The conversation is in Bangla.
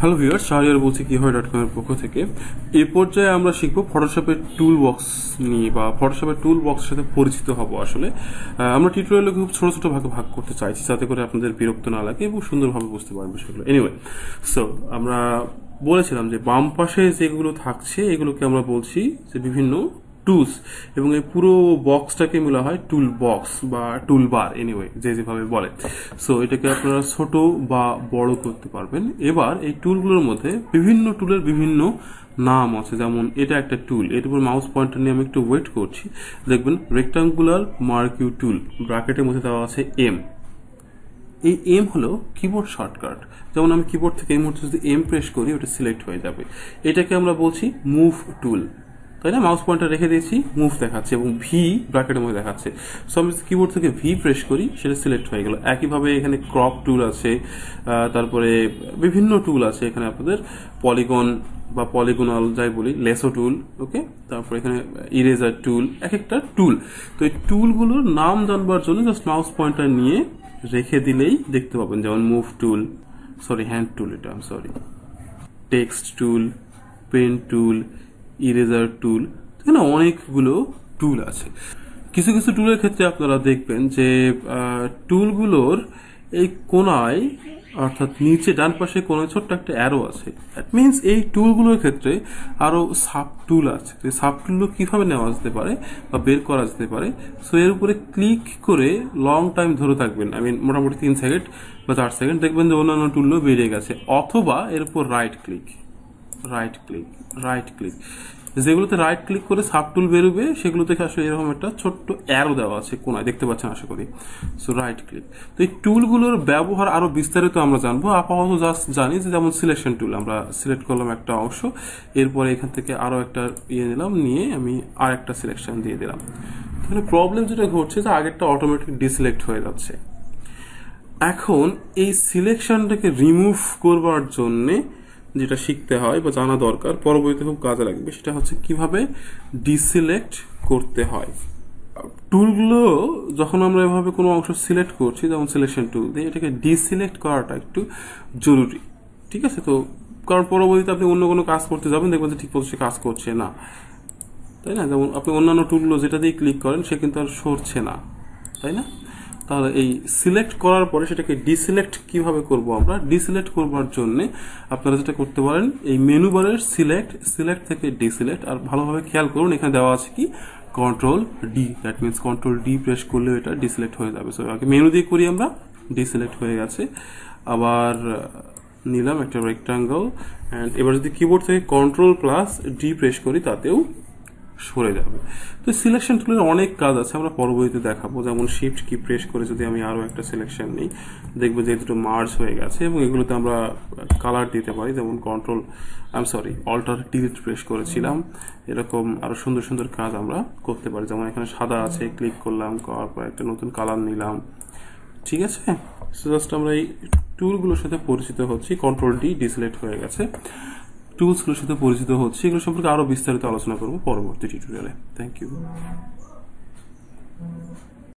হ্যালো ভিউয়ার শাহরিয়ার বলছি কি হয় ডট কমের পক্ষ থেকে এ পর্যায়ে আমরা শিখবো ফটোশপের টুল বক্স নিয়ে বা ফটোশপের টুল বক্সের সাথে পরিচিত হব আসলে আমরা টিউটোরিয়ালে খুব ছোটো ছোটো ভাগে ভাগ করতে চাইছি যাতে করে আপনাদের বিরক্ত না লাগে এবং সুন্দরভাবে বুঝতে পারবে সেগুলো এনিওয়ে সো আমরা বলেছিলাম যে বাম পাশে যেগুলো থাকছে এগুলোকে আমরা বলছি যে বিভিন্ন টুলস এবং এই পুরো বক্সটাকে বলা হয় টুল বক্স বা টুল বার এনিওয়ে যে যেভাবে বলে সো এটাকে আপনারা ছোট বা বড় করতে পারবেন এবার এই টুলগুলোর মধ্যে বিভিন্ন টুলের বিভিন্ন নাম আছে যেমন এটা একটা টুল এর উপর মাউস পয়েন্টার নিয়ে আমি একটু ওয়েট করছি দেখবেন রেক্টাঙ্গুলার মার্কিউ টুল ব্র্যাকেটের মধ্যে দেওয়া আছে এম এই এম হলো কিবোর্ড শর্টকাট যেমন আমি কিবোর্ড থেকে এই মুহূর্তে যদি এম প্রেস করি ওটা সিলেক্ট হয়ে যাবে এটাকে আমরা বলছি মুভ টুল তাই না মাউস পয়েন্টার রেখে দিয়েছি মুভ দেখাচ্ছে এবং ভি ব্র্যাকেটের মধ্যে দেখাচ্ছে সো আমি কিবোর্ড থেকে ভি প্রেস করি সেটা সিলেক্ট হয়ে গেল একইভাবে এখানে ক্রপ টুল আছে তারপরে বিভিন্ন টুল আছে এখানে আপনাদের পলিগন বা পলিগোনাল যাই বলি লেসো টুল ওকে তারপর এখানে ইরেজার টুল এক একটা টুল তো এই টুলগুলোর নাম জানবার জন্য জাস্ট মাউস পয়েন্টার নিয়ে রেখে দিলেই দেখতে পাবেন যেমন move tool sorry hand tool এটা sorry text tool pen tool eraser tool এখানে অনেকগুলো টুল আছে কিছু কিছু টুলের ক্ষেত্রে আপনারা দেখবেন যে টুলগুলোর এই কোনায় অর্থাৎ নিচে ডান পাশে কোনো ছোট্ট একটা অ্যারো আছে দ্যাট মিনস এই টুলগুলোর ক্ষেত্রে আরও সাব টুল আছে তো সাব টুলগুলো কীভাবে নেওয়া যেতে পারে বা বের করা যেতে পারে সো এর উপরে ক্লিক করে লং টাইম ধরে থাকবেন আই মিন মোটামুটি তিন সেকেন্ড বা চার সেকেন্ড দেখবেন যে অন্যান্য টুলগুলো বেরিয়ে গেছে অথবা এর উপর right click right click right click যেগুলোতে রাইট ক্লিক করে সাব টুল বেরোবে সেগুলো থেকে আসলে এরকম একটা ছোট্ট অ্যারো দেওয়া আছে কোনায় দেখতে পাচ্ছেন আশা করি সো রাইট ক্লিক তো এই টুলগুলোর ব্যবহার আরও বিস্তারিত আমরা জানবো আপাতত জাস্ট জানি যে যেমন সিলেকশন টুল আমরা সিলেক্ট করলাম একটা অংশ এরপরে এখান থেকে আরও একটা ইয়ে নিলাম নিয়ে আমি আর একটা সিলেকশন দিয়ে দিলাম তাহলে প্রবলেম যেটা ঘটছে যে আগেরটা অটোমেটিক ডিসিলেক্ট হয়ে যাচ্ছে এখন এই সিলেকশনটাকে রিমুভ করবার জন্যে যেটা শিখতে হয় বা জানা দরকার পরবর্তীতে খুব কাজে লাগবে সেটা হচ্ছে কিভাবে ডিসিলেক্ট করতে হয় টুলগুলো যখন আমরা এভাবে কোনো অংশ সিলেক্ট করছি যেমন সিলেকশন টুল দিয়ে এটাকে ডিসিলেক্ট করাটা একটু জরুরি ঠিক আছে তো কারণ পরবর্তীতে আপনি অন্য কোনো কাজ করতে যাবেন দেখবেন যে ঠিক মতো সে কাজ করছে না তাই না যেমন আপনি অন্যান্য টুলগুলো যেটা দিয়ে ক্লিক করেন সে কিন্তু আর সরছে না তাই না তাহলে এই সিলেক্ট করার পরে সেটাকে ডিসিলেক্ট কিভাবে করব আমরা ডিসিলেক্ট করবার জন্য আপনারা যেটা করতে পারেন এই মেনু বারের সিলেক্ট সিলেক্ট থেকে ডিসিলেক্ট আর ভালোভাবে খেয়াল করুন এখানে দেওয়া আছে কি control D that means control D press করলেও এটা ডিসিলেক্ট হয়ে যাবে সো আগে মেনু দিয়ে করি আমরা ডিসিলেক্ট হয়ে গেছে আবার নিলাম একটা রেক্টাঙ্গল অ্যান্ড এবার যদি কিবোর্ড থেকে কন্ট্রোল প্লাস ডি প্রেস করি তাতেও সরে যাবে তো সিলেকশন টুলের অনেক কাজ আছে আমরা পরবর্তীতে দেখাবো যেমন শিফট কি প্রেস করে যদি আমি আরও একটা সিলেকশন নিই দেখবো যে দুটো মার্জ হয়ে গেছে এবং এগুলোতে আমরা কালার দিতে পারি যেমন control I am sorry alter delete press করেছিলাম এরকম আরও সুন্দর সুন্দর কাজ আমরা করতে পারি যেমন এখানে সাদা আছে ক্লিক করলাম করার পর একটা নতুন কালার নিলাম ঠিক আছে জাস্ট আমরা এই টুলগুলোর সাথে পরিচিত হচ্ছি কন্ট্রোল ডি হয়ে গেছে টুলসগুলোর সাথে পরিচিত হচ্ছে এগুলো সম্পর্কে আরও বিস্তারিত আলোচনা করব পরবর্তী টিউটোরিয়ালে থ্যাংক ইউ